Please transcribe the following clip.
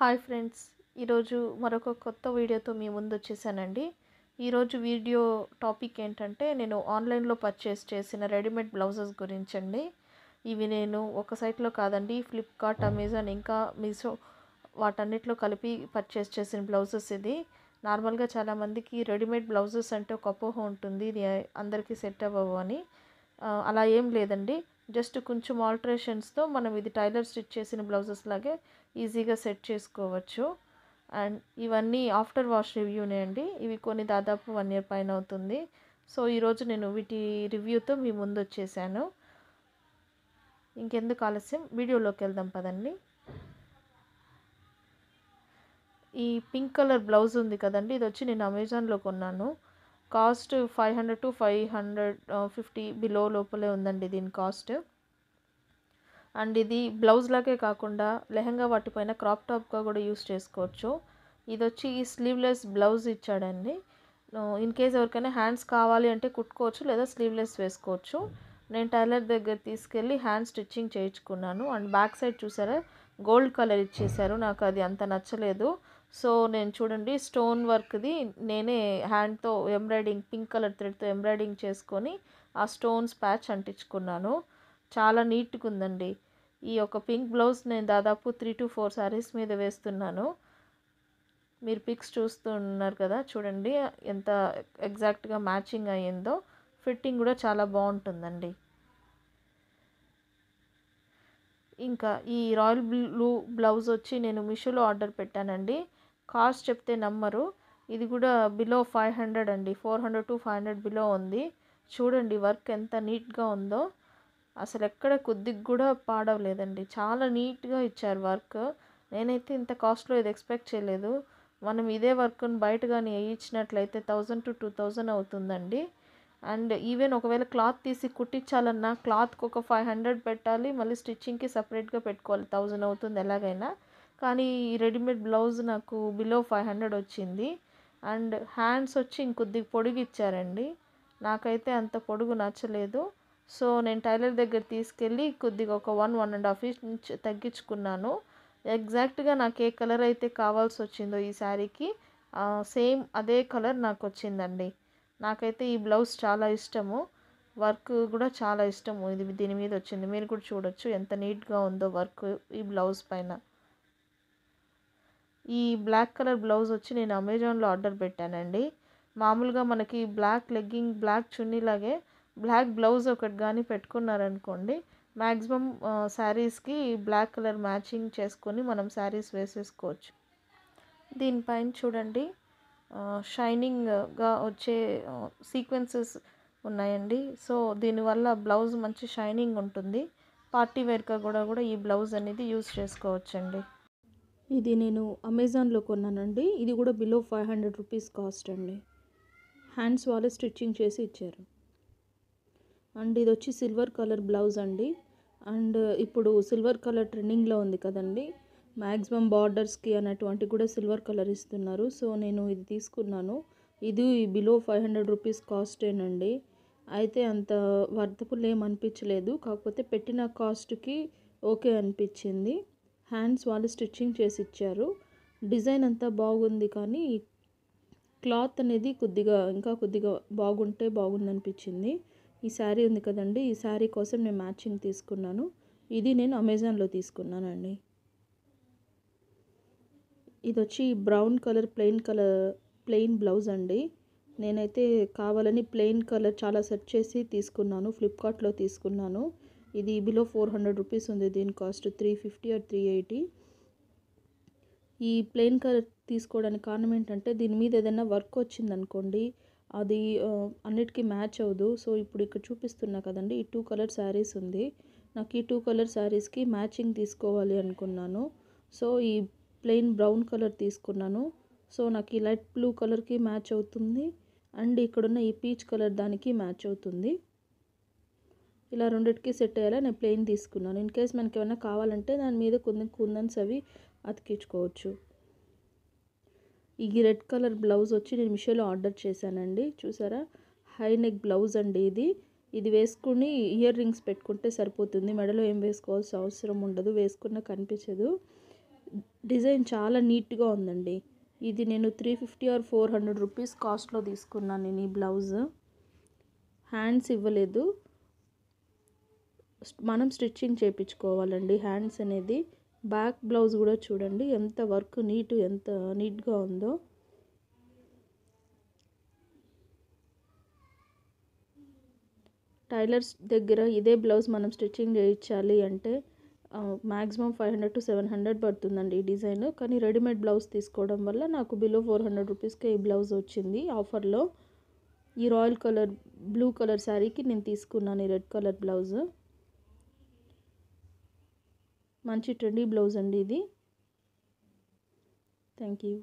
hi friends ఈరోజు మరొక కొత్త వీడియోతో మీ ముందు వచ్చేసానండి ఈరోజు వీడియో టాపిక్ ఏంటంటే నేను ఆన్లైన్లో పర్చేస్ చేసిన రెడీమేడ్ బ్లౌజెస్ గురించండి ఇవి నేను ఒక సైట్లో కాదండి ఫ్లిప్కార్ట్ అమెజాన్ ఇంకా మీషో వాటన్నిటిలో కలిపి పర్చేస్ చేసిన బ్లౌజెస్ ఇది నార్మల్గా చాలామందికి రెడీమేడ్ బ్లౌజెస్ అంటే ఒక అపోహ ఉంటుంది ఇది అందరికీ సెట్ అవ్వవు అని అలా ఏం లేదండి జస్ట్ కొంచెం ఆల్ట్రేషన్స్తో మనం ఇది టైలర్ స్టిచ్ చేసిన బ్లౌజెస్ లాగే ఈజీగా సెట్ చేసుకోవచ్చు అండ్ ఇవన్నీ ఆఫ్టర్ వాష్ రివ్యూనే అండి ఇవి కొన్ని దాదాపు వన్ ఇయర్ పైన అవుతుంది సో ఈరోజు నేను వీటి రివ్యూతో మీ ముందు వచ్చేసాను ఇంకెందుకు ఆలస్యం వీడియోలోకి వెళ్దాం పదండి ఈ పింక్ కలర్ బ్లౌజ్ ఉంది కదండి ఇది వచ్చి నేను అమెజాన్లో కొన్నాను cost five hundred to five hundred fifty below లోపలే ఉందండి దీని కాస్ట్ అండ్ ఇది బ్లౌజ్ లాగే కాకుండా లెహంగా వాటిపైన క్రాప్ టాప్గా కూడా యూస్ చేసుకోవచ్చు ఇది వచ్చి ఈ స్లీవ్లెస్ బ్లౌజ్ ఇచ్చాడండి ఇన్ కేస్ ఎవరికైనా హ్యాండ్స్ కావాలి అంటే కుట్టుకోవచ్చు లేదా స్లీవ్లెస్ వేసుకోవచ్చు నేను టైలర్ దగ్గర తీసుకెళ్ళి హ్యాండ్ స్టిచ్చింగ్ చేయించుకున్నాను అండ్ బ్యాక్ సైడ్ చూసారా గోల్డ్ కలర్ ఇచ్చేసారు నాకు అది అంత నచ్చలేదు సో నేను చూడండి స్టోన్ వర్క్ది నేనే హ్యాండ్తో ఎంబ్రాయిడింగ్ పింక్ కలర్ థ్రెడ్తో ఎంబ్రాయిడింగ్ చేసుకొని ఆ స్టోన్స్ ప్యాచ్ అంటించుకున్నాను చాలా నీట్గా ఉందండి ఈ యొక్క పింక్ బ్లౌజ్ నేను దాదాపు త్రీ టు ఫోర్ శారీస్ మీద వేస్తున్నాను మీరు పిక్స్ చూస్తూ ఉన్నారు కదా చూడండి ఎంత ఎగ్జాక్ట్గా మ్యాచింగ్ అయ్యిందో ఫిట్టింగ్ కూడా చాలా బాగుంటుందండి ఇంకా ఈ రాయల్ బ్లూ బ్లౌజ్ వచ్చి నేను మిషోలో ఆర్డర్ పెట్టానండి కాస్ట్ చెప్తే నమ్మరు ఇది కూడా బిలో ఫైవ్ హండ్రెడ్ అండి four hundred to five hundred below ఉంది చూడండి వర్క్ ఎంత నీట్గా ఉందో అసలు ఎక్కడ కొద్దిగా కూడా పాడవలేదండి చాలా నీట్గా ఇచ్చారు వర్క్ నేనైతే ఇంత కాస్ట్లో ఇది ఎక్స్పెక్ట్ చేయలేదు మనం ఇదే వర్క్ను బయట కానీ వేయించినట్లయితే థౌజండ్ టు టూ థౌజండ్ అవుతుందండి అండ్ ఈవెన్ ఒకవేళ క్లాత్ తీసి కుట్టించాలన్నా క్లాత్కి ఒక ఫైవ్ హండ్రెడ్ పెట్టాలి మళ్ళీ స్టిచ్చింగ్కి సపరేట్గా పెట్టుకోవాలి థౌజండ్ అవుతుంది ఎలాగైనా కానీ ఈ రెడీమేడ్ బ్లౌజ్ నాకు బిలో ఫైవ్ హండ్రెడ్ వచ్చింది అండ్ హ్యాండ్స్ వచ్చి ఇంకొద్ది పొడుగు ఇచ్చారండి నాకైతే అంత పొడుగు నచ్చలేదు సో నేను టైలర్ దగ్గర తీసుకెళ్ళి కొద్దిగా ఒక one one and half inch తగ్గించుకున్నాను ఎగ్జాక్ట్గా నాకు ఏ కలర్ అయితే కావాల్సి వచ్చిందో ఈ శారీకి సేమ్ అదే కలర్ నాకు వచ్చిందండి నాకైతే ఈ బ్లౌజ్ చాలా ఇష్టము వర్క్ కూడా చాలా ఇష్టము ఇది దీని మీద వచ్చింది మీరు కూడా చూడొచ్చు ఎంత నీట్గా ఉందో వర్క్ ఈ బ్లౌజ్ పైన ఈ బ్లాక్ కలర్ బ్లౌజ్ వచ్చి నేను అమెజాన్లో ఆర్డర్ పెట్టానండి మామూలుగా మనకి బ్లాక్ లెగ్గింగ్ బ్లాక్ చున్నీలాగే బ్లాక్ బ్లౌజ్ ఒకటి కానీ పెట్టుకున్నారనుకోండి మ్యాక్సిమం శారీస్కి బ్లాక్ కలర్ మ్యాచింగ్ చేసుకొని మనం శారీస్ వేసేసుకోవచ్చు దీనిపైన చూడండి షైనింగ్గా వచ్చే సీక్వెన్సెస్ ఉన్నాయండి సో దీనివల్ల బ్లౌజ్ మంచి షైనింగ్ ఉంటుంది పార్టీ వేర్గా కూడా కూడా ఈ బ్లౌజ్ అనేది యూజ్ చేసుకోవచ్చండి ఇది నేను అమెజాన్లో కొన్నానండి ఇది కూడా below five hundred rupees cost అండి హ్యాండ్స్ వాళ్ళే స్టిచ్చింగ్ చేసి ఇచ్చారు అండ్ ఇది వచ్చి సిల్వర్ కలర్ బ్లౌజ్ అండి అండ్ ఇప్పుడు సిల్వర్ కలర్ ట్రెండింగ్లో ఉంది కదండి మ్యాక్సిమం బార్డర్స్కి అనేటువంటి కూడా సిల్వర్ కలర్ ఇస్తున్నారు సో నేను ఇది తీసుకున్నాను ఇది బిలో ఫైవ్ హండ్రెడ్ రూపీస్ కాస్టేనండి అయితే అంత వర్తపుల్ ఏం అనిపించలేదు కాకపోతే పెట్టిన కాస్ట్కి ఓకే అనిపించింది హ్యాండ్స్ వాళ్ళు స్టిచ్చింగ్ చేసి ఇచ్చారు డిజైన్ అంతా బాగుంది కానీ క్లాత్ అనేది కొద్దిగా ఇంకా కొద్దిగా బాగుంటే బాగుందనిపించింది ఈ శారీ ఉంది కదండి ఈ శారీ కోసం నేను మ్యాచింగ్ తీసుకున్నాను ఇది నేను అమెజాన్లో తీసుకున్నానండి ఇది వచ్చి brown colour plain colour plain blouse అండి నేనైతే కావాలని ప్లెయిన్ కలర్ చాలా సెర్చ్ చేసి తీసుకున్నాను ఫ్లిప్కార్ట్లో తీసుకున్నాను ఇది బిలో ఫోర్ హండ్రెడ్ రూపీస్ ఉంది దీని cost three fifty or three eighty ఈ ప్లెయిన్ కలర్ తీసుకోవడానికి కారణం ఏంటంటే దీని మీద ఏదైనా వర్క్ వచ్చిందనుకోండి అది అన్నిటికీ మ్యాచ్ అవ్వదు సో ఇప్పుడు ఇక్కడ చూపిస్తున్నా కదండి ఈ టూ కలర్ శారీస్ ఉంది నాకు ఈ టూ కలర్ శారీస్కి మ్యాచింగ్ తీసుకోవాలి అనుకున్నాను సో ఈ ప్లెయిన్ బ్రౌన్ కలర్ తీసుకున్నాను సో నాకు ఈ లైట్ బ్లూ కలర్కి మ్యాచ్ అవుతుంది అండ్ ఇక్కడున్న ఈ పీచ్ కలర్ దానికి మ్యాచ్ అవుతుంది ఇలా రెండిటికి సెట్ అయ్యేలా నేను ప్లెయిన్ తీసుకున్నాను ఇన్ కేస్ మనకి ఏమైనా కావాలంటే దాని మీద కొన్ని కుందన్స్ అవి అతికించుకోవచ్చు ఈ రెడ్ కలర్ బ్లౌజ్ వచ్చి నేను మిషోలో ఆర్డర్ చేశానండి చూసారా హై నెక్ బ్లౌజ్ అండి ఇది ఇది వేసుకుని ఇయర్ రింగ్స్ పెట్టుకుంటే సరిపోతుంది మెడలో ఏం వేసుకోవాల్సిన అవసరం ఉండదు వేసుకున్న కనిపించదు డిజైన్ చాలా నీట్గా ఉందండి ఇది నేను three fifty or four hundred rupees కాస్ట్లో తీసుకున్నాను నేను ఈ బ్లౌజ్ హ్యాండ్స్ ఇవ్వలేదు మనం స్టిచ్చింగ్ చేయించుకోవాలండి హ్యాండ్స్ అనేది బ్యాక్ బ్లౌజ్ కూడా చూడండి ఎంత వర్క్ నీట్ ఎంత నీట్గా ఉందో టైలర్స్ దగ్గర ఇదే బ్లౌజ్ మనం స్టిచ్చింగ్ చేయించాలి అంటే maximum five hundred to seven hundred పడుతుందండి ఈ డిజైన్ కానీ రెడీమేడ్ బ్లౌజ్ తీసుకోవడం వల్ల నాకు బిలో ఫోర్ హండ్రెడ్ రూపీస్కే ఈ బ్లౌజ్ వచ్చింది ఆఫర్లో ఈ రాయల్ కలర్ బ్లూ కలర్ శారీకి నేను తీసుకున్నాను ఈ రెడ్ కలర్ బ్లౌజ్ మంచి ట్రెండీ బ్లౌజ్ అండి ఇది థ్యాంక్ యూ